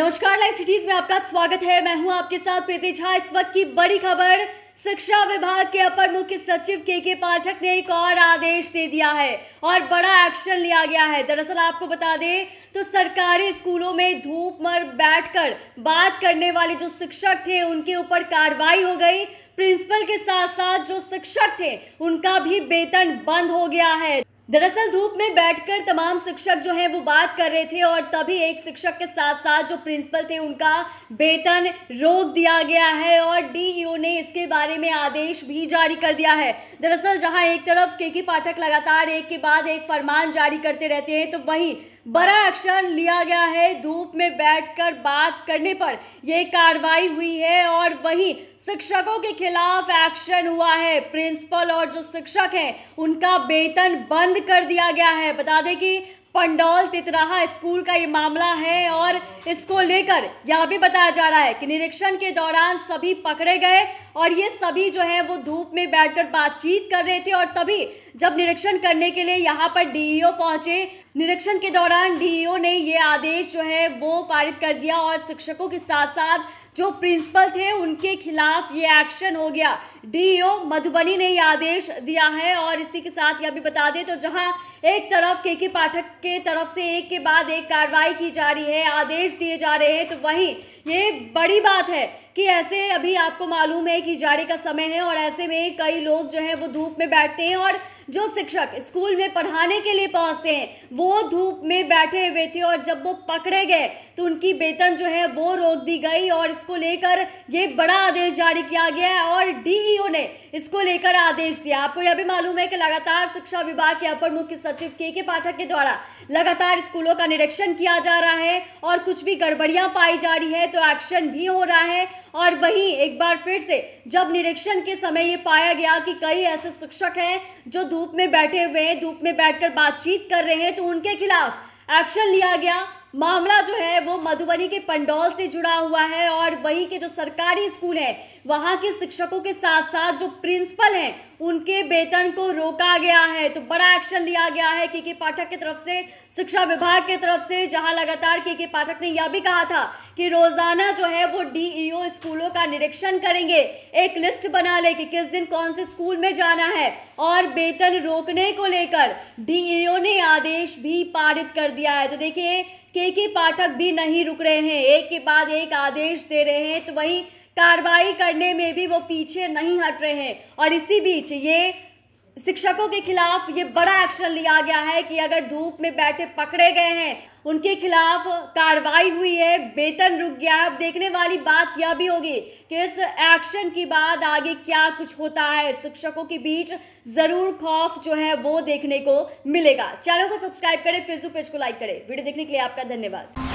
नमस्कार live cities में आपका स्वागत है मैं हूं आपके साथ प्रीति झा इस वक्त की बड़ी खबर शिक्षा विभाग के अपर मुख्य सचिव के के पाठक ने एक और आदेश दे दिया है और बड़ा एक्शन लिया गया है दरअसल आपको बता दें तो सरकारी स्कूलों में धूप मर बैठकर बात करने वाले जो शिक्षक थे उनके ऊपर कार्रवाई हो गई प्रिंसिपल के साथ साथ जो शिक्षक थे उनका भी वेतन बंद हो गया है दरअसल धूप में बैठकर तमाम शिक्षक जो हैं वो बात कर रहे थे और तभी एक शिक्षक के साथ साथ जो प्रिंसिपल थे उनका वेतन रोक दिया गया है और डीईओ e ने इसके बारे में आदेश भी जारी कर दिया है दरअसल जहां एक तरफ के पाठक लगातार एक के बाद एक फरमान जारी करते रहते हैं तो वहीं बड़ा एक्शन लिया गया है धूप में बैठकर बात करने पर यह कार्रवाई हुई है और वहीं शिक्षकों के खिलाफ एक्शन हुआ है प्रिंसिपल और जो शिक्षक हैं उनका वेतन बंद कर दिया गया है बता दें कि पंडौल तितराहा स्कूल का ये मामला है और इसको लेकर यह भी बताया जा रहा है कि निरीक्षण के दौरान सभी पकड़े गए और ये सभी जो है वो धूप में बैठकर बातचीत कर रहे थे और तभी जब निरीक्षण करने के लिए यहाँ पर डीईओ पहुंचे निरीक्षण के दौरान डीईओ ने ये आदेश जो है वो पारित कर दिया और शिक्षकों के साथ साथ जो प्रिंसिपल थे उनके खिलाफ ये एक्शन हो गया डीओ मधुबनी ने यह आदेश दिया है और इसी के साथ यह भी बता दें तो जहां एक तरफ के के पाठक के तरफ से एक के बाद एक कार्रवाई की जा रही है आदेश दिए जा रहे हैं तो वहीं ये बड़ी बात है कि ऐसे अभी आपको मालूम है कि जाड़े का समय है और ऐसे में कई लोग जो है वो धूप में बैठते हैं और जो शिक्षक स्कूल में पढ़ाने के लिए पहुंचते हैं वो धूप में बैठे हुए थे और जब वो पकड़े गए तो उनकी वेतन जो है वो रोक दी गई और इसको लेकर ये बड़ा आदेश जारी किया गया और डीईओ ने इसको लेकर आदेश दिया आपको यह भी मालूम है कि लगातार शिक्षा विभाग के अपर मुख्य सचिव के के पाठक के द्वारा लगातार स्कूलों का निरीक्षण किया जा रहा है और कुछ भी गड़बड़ियां पाई जा रही है तो एक्शन भी हो रहा है और वहीं एक बार फिर से जब निरीक्षण के समय ये पाया गया कि कई ऐसे शिक्षक हैं जो धूप में बैठे हुए हैं धूप में बैठकर बातचीत कर रहे हैं तो उनके खिलाफ एक्शन लिया गया मामला जो है वो मधुबनी के पंडौल से जुड़ा हुआ है और वहीं के जो सरकारी स्कूल है वहाँ के शिक्षकों के साथ साथ जो प्रिंसिपल हैं उनके वेतन को रोका गया है तो बड़ा एक्शन लिया गया है के के पाठक की तरफ से शिक्षा विभाग की तरफ से जहां लगातार के के पाठक ने यह भी कहा था कि रोजाना जो है वो डीईओ e स्कूलों का निरीक्षण करेंगे एक लिस्ट बना ले कि किस दिन कौन से स्कूल में जाना है और वेतन रोकने को लेकर डीईओ e ने आदेश भी पारित कर दिया है तो देखिए के के पाठक भी नहीं रुक रहे हैं एक के बाद एक आदेश दे रहे हैं तो वही कार्रवाई करने में भी वो पीछे नहीं हट रहे हैं और इसी बीच ये शिक्षकों के खिलाफ ये बड़ा एक्शन लिया गया है कि अगर धूप में बैठे पकड़े गए हैं उनके खिलाफ कार्रवाई हुई है वेतन रुक गया है अब देखने वाली बात यह भी होगी कि इस एक्शन के बाद आगे क्या कुछ होता है शिक्षकों के बीच जरूर खौफ जो है वो देखने को मिलेगा चैनल को सब्सक्राइब करें फेसबुक पेज को लाइक करें वीडियो देखने के लिए आपका धन्यवाद